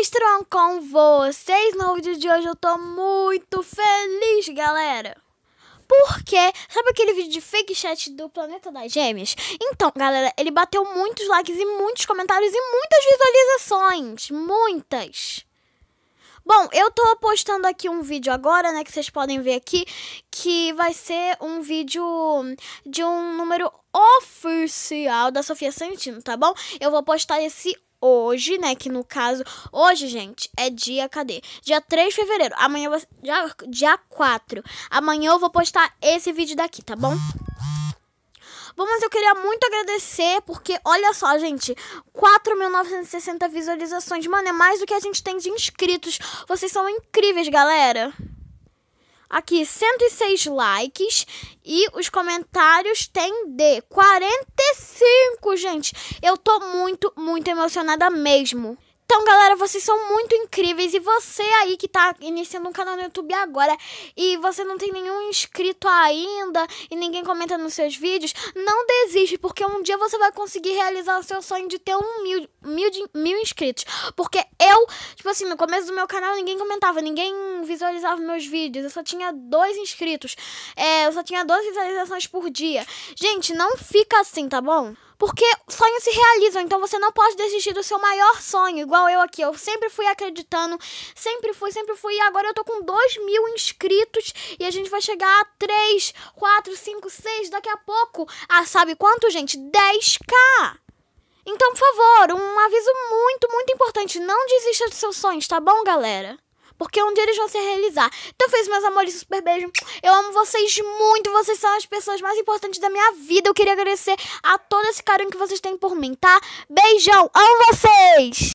Faz com vocês no vídeo de hoje. Eu tô muito feliz, galera. Porque, sabe aquele vídeo de fake chat do Planeta das Gêmeas? Então, galera, ele bateu muitos likes e muitos comentários e muitas visualizações. Muitas. Bom, eu tô postando aqui um vídeo agora, né, que vocês podem ver aqui, que vai ser um vídeo de um número oficial da Sofia Santino, tá bom? Eu vou postar esse hoje, né? Que no caso, hoje, gente, é dia, cadê? Dia 3 de fevereiro. Amanhã, vou, dia, dia 4. Amanhã eu vou postar esse vídeo daqui, tá bom? Bom, mas eu queria muito agradecer, porque olha só, gente, 4.960 visualizações. Mano, é mais do que a gente tem de inscritos. Vocês são incríveis, galera aqui 106 likes e os comentários têm de 45, gente. Eu tô muito, muito emocionada mesmo. Então, galera, vocês são muito incríveis. E você aí que tá iniciando um canal no YouTube agora e você não tem nenhum inscrito ainda e ninguém comenta nos seus vídeos, não desiste, porque um dia você vai conseguir realizar o seu sonho de ter um mil, mil, mil inscritos. Porque eu, tipo assim, no começo do meu canal ninguém comentava, ninguém visualizava meus vídeos. Eu só tinha dois inscritos. É, eu só tinha duas visualizações por dia. Gente, não fica assim, tá bom? Porque sonhos se realizam, então você não pode desistir do seu maior sonho, igual eu aqui. Eu sempre fui acreditando, sempre fui, sempre fui. E agora eu tô com 2 mil inscritos e a gente vai chegar a 3, 4, 5, 6, daqui a pouco. Ah, sabe quanto, gente? 10k! Então, por favor, um aviso muito, muito importante: não desista dos seus sonhos, tá bom, galera? Porque um dia eles vão se realizar. Então, fez meus amores, um super beijo. Eu amo vocês muito. Vocês são as pessoas mais importantes da minha vida. Eu queria agradecer a todo esse carinho que vocês têm por mim, tá? Beijão, amo vocês!